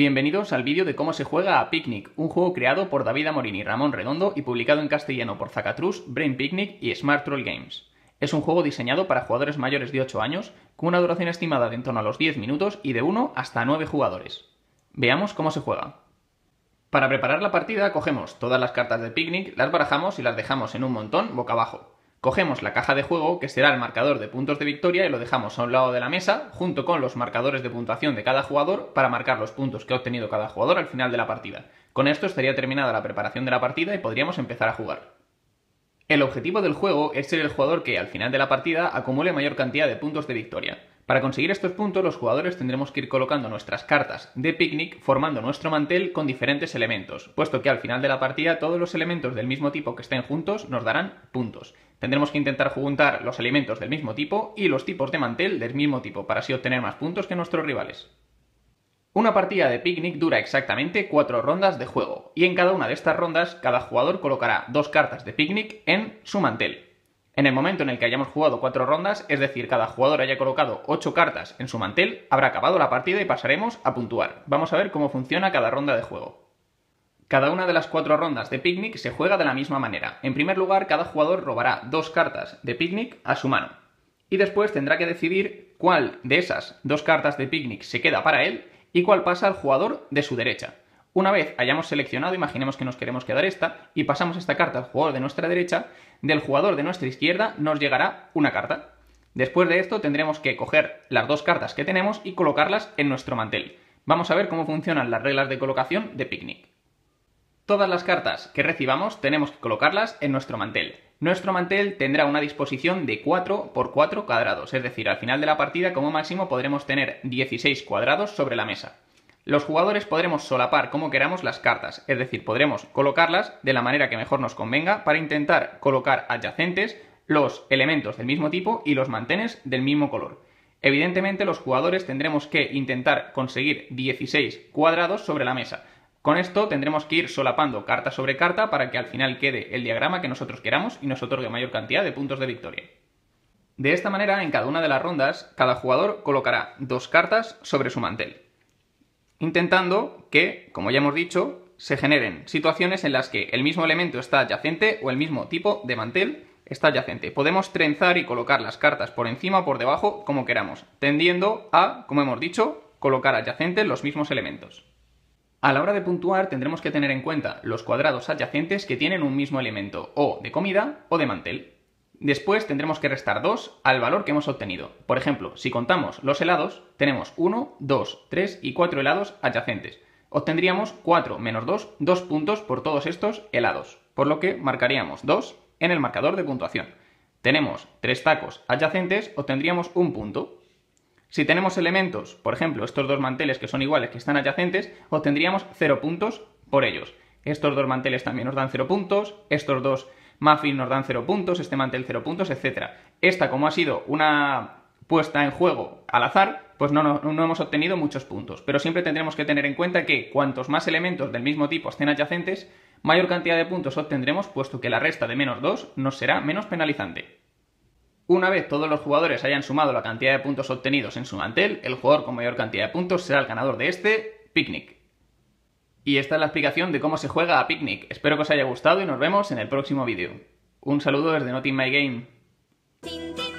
Bienvenidos al vídeo de cómo se juega a Picnic, un juego creado por David Amorini, y Ramón Redondo y publicado en castellano por Zacatrus, Brain Picnic y Smart Troll Games. Es un juego diseñado para jugadores mayores de 8 años, con una duración estimada de en torno a los 10 minutos y de 1 hasta 9 jugadores. Veamos cómo se juega. Para preparar la partida cogemos todas las cartas de Picnic, las barajamos y las dejamos en un montón boca abajo. Cogemos la caja de juego, que será el marcador de puntos de victoria, y lo dejamos a un lado de la mesa, junto con los marcadores de puntuación de cada jugador, para marcar los puntos que ha obtenido cada jugador al final de la partida. Con esto estaría terminada la preparación de la partida y podríamos empezar a jugar. El objetivo del juego es ser el jugador que, al final de la partida, acumule mayor cantidad de puntos de victoria. Para conseguir estos puntos, los jugadores tendremos que ir colocando nuestras cartas de picnic formando nuestro mantel con diferentes elementos, puesto que al final de la partida todos los elementos del mismo tipo que estén juntos nos darán puntos. Tendremos que intentar juntar los elementos del mismo tipo y los tipos de mantel del mismo tipo para así obtener más puntos que nuestros rivales. Una partida de picnic dura exactamente cuatro rondas de juego, y en cada una de estas rondas cada jugador colocará dos cartas de picnic en su mantel. En el momento en el que hayamos jugado cuatro rondas, es decir, cada jugador haya colocado ocho cartas en su mantel, habrá acabado la partida y pasaremos a puntuar. Vamos a ver cómo funciona cada ronda de juego. Cada una de las cuatro rondas de picnic se juega de la misma manera. En primer lugar, cada jugador robará dos cartas de picnic a su mano. Y después tendrá que decidir cuál de esas dos cartas de picnic se queda para él y cuál pasa al jugador de su derecha. Una vez hayamos seleccionado, imaginemos que nos queremos quedar esta, y pasamos esta carta al jugador de nuestra derecha, del jugador de nuestra izquierda nos llegará una carta. Después de esto tendremos que coger las dos cartas que tenemos y colocarlas en nuestro mantel. Vamos a ver cómo funcionan las reglas de colocación de Picnic. Todas las cartas que recibamos tenemos que colocarlas en nuestro mantel. Nuestro mantel tendrá una disposición de 4 por 4 cuadrados, es decir, al final de la partida como máximo podremos tener 16 cuadrados sobre la mesa. Los jugadores podremos solapar como queramos las cartas, es decir, podremos colocarlas de la manera que mejor nos convenga para intentar colocar adyacentes los elementos del mismo tipo y los mantenes del mismo color. Evidentemente los jugadores tendremos que intentar conseguir 16 cuadrados sobre la mesa. Con esto tendremos que ir solapando carta sobre carta para que al final quede el diagrama que nosotros queramos y nos otorgue mayor cantidad de puntos de victoria. De esta manera, en cada una de las rondas, cada jugador colocará dos cartas sobre su mantel intentando que, como ya hemos dicho, se generen situaciones en las que el mismo elemento está adyacente o el mismo tipo de mantel está adyacente. Podemos trenzar y colocar las cartas por encima o por debajo como queramos, tendiendo a, como hemos dicho, colocar adyacentes los mismos elementos. A la hora de puntuar tendremos que tener en cuenta los cuadrados adyacentes que tienen un mismo elemento o de comida o de mantel. Después tendremos que restar 2 al valor que hemos obtenido. Por ejemplo, si contamos los helados, tenemos 1, 2, 3 y 4 helados adyacentes. Obtendríamos 4 menos 2, 2 puntos por todos estos helados, por lo que marcaríamos 2 en el marcador de puntuación. Tenemos 3 tacos adyacentes, obtendríamos un punto. Si tenemos elementos, por ejemplo, estos dos manteles que son iguales que están adyacentes, obtendríamos 0 puntos por ellos. Estos dos manteles también nos dan 0 puntos, estos dos Muffin nos dan 0 puntos, este mantel 0 puntos, etc. Esta, como ha sido una puesta en juego al azar, pues no, no, hemos obtenido muchos puntos. Pero siempre tendremos que tener en cuenta que cuantos más elementos del mismo tipo estén adyacentes, mayor cantidad de puntos obtendremos, puesto que la resta de menos 2 nos será menos penalizante. Una vez todos los jugadores hayan sumado la cantidad de puntos obtenidos en su mantel, el jugador con mayor cantidad de puntos será el ganador de este picnic. Y esta es la explicación de cómo se juega a Picnic. Espero que os haya gustado y nos vemos en el próximo vídeo. Un saludo desde Not In My Game.